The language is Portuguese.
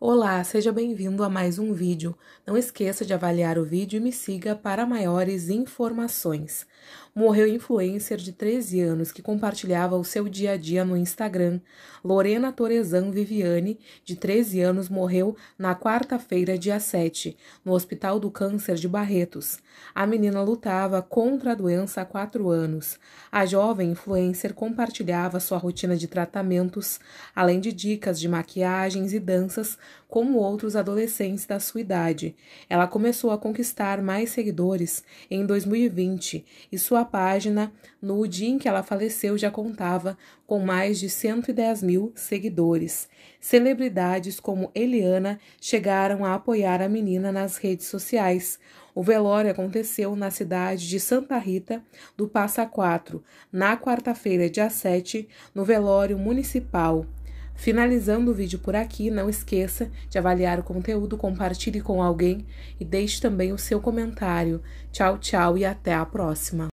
Olá, seja bem-vindo a mais um vídeo. Não esqueça de avaliar o vídeo e me siga para maiores informações. Morreu influencer de 13 anos que compartilhava o seu dia a dia no Instagram. Lorena Torezan Viviane, de 13 anos, morreu na quarta-feira, dia 7, no Hospital do Câncer de Barretos. A menina lutava contra a doença há 4 anos. A jovem influencer compartilhava sua rotina de tratamentos, além de dicas de maquiagens e danças como outros adolescentes da sua idade. Ela começou a conquistar mais seguidores em 2020 e sua página, no dia em que ela faleceu, já contava com mais de 110 mil seguidores. Celebridades como Eliana chegaram a apoiar a menina nas redes sociais. O velório aconteceu na cidade de Santa Rita do Passa Quatro, na quarta-feira, dia 7, no velório municipal. Finalizando o vídeo por aqui, não esqueça de avaliar o conteúdo, compartilhe com alguém e deixe também o seu comentário. Tchau, tchau e até a próxima!